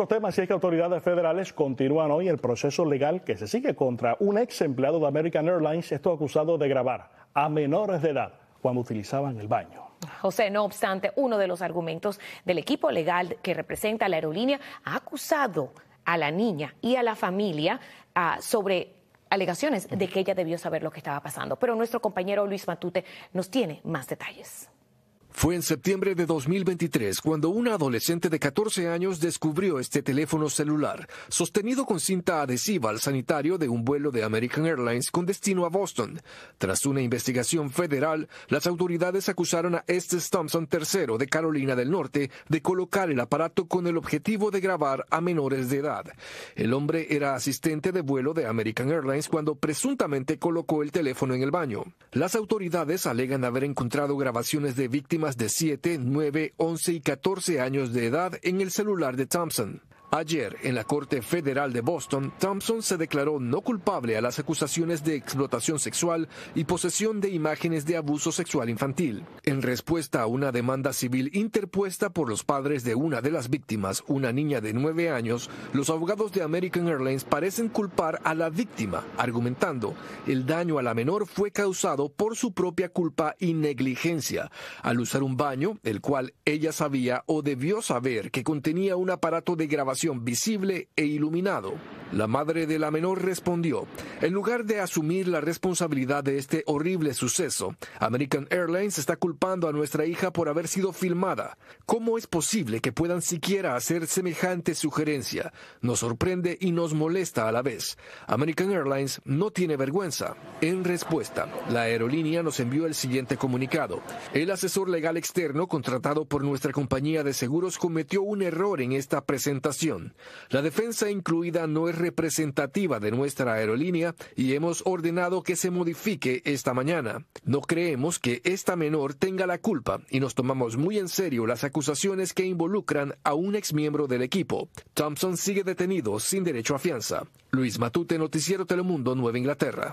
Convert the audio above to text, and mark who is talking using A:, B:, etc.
A: Otro tema si es que autoridades federales continúan hoy el proceso legal que se sigue contra un ex empleado de American Airlines, esto acusado de grabar a menores de edad cuando utilizaban el baño.
B: José, no obstante, uno de los argumentos del equipo legal que representa a la aerolínea ha acusado a la niña y a la familia ah, sobre alegaciones de que ella debió saber lo que estaba pasando. Pero nuestro compañero Luis Matute nos tiene más detalles.
A: Fue en septiembre de 2023 cuando un adolescente de 14 años descubrió este teléfono celular, sostenido con cinta adhesiva al sanitario de un vuelo de American Airlines con destino a Boston. Tras una investigación federal, las autoridades acusaron a Estes Thompson III de Carolina del Norte de colocar el aparato con el objetivo de grabar a menores de edad. El hombre era asistente de vuelo de American Airlines cuando presuntamente colocó el teléfono en el baño. Las autoridades alegan haber encontrado grabaciones de víctimas más de 7, 9, 11 y 14 años de edad en el celular de Thompson. Ayer, en la Corte Federal de Boston, Thompson se declaró no culpable a las acusaciones de explotación sexual y posesión de imágenes de abuso sexual infantil, en respuesta a una demanda civil interpuesta por los padres de una de las víctimas, una niña de nueve años, los abogados de American Airlines parecen culpar a la víctima, argumentando el daño a la menor fue causado por su propia culpa y negligencia al usar un baño, el cual ella sabía o debió saber que contenía un aparato de grabación visible e iluminado la madre de la menor respondió, en lugar de asumir la responsabilidad de este horrible suceso, American Airlines está culpando a nuestra hija por haber sido filmada. ¿Cómo es posible que puedan siquiera hacer semejante sugerencia? Nos sorprende y nos molesta a la vez. American Airlines no tiene vergüenza. En respuesta, la aerolínea nos envió el siguiente comunicado. El asesor legal externo contratado por nuestra compañía de seguros cometió un error en esta presentación. La defensa incluida no es representativa de nuestra aerolínea y hemos ordenado que se modifique esta mañana. No creemos que esta menor tenga la culpa y nos tomamos muy en serio las acusaciones que involucran a un exmiembro del equipo. Thompson sigue detenido sin derecho a fianza. Luis Matute, Noticiero Telemundo, Nueva Inglaterra.